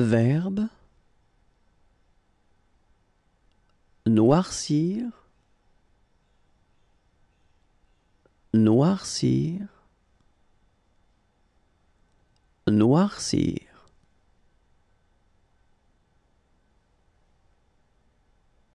Verbe noircir, noircir, noircir.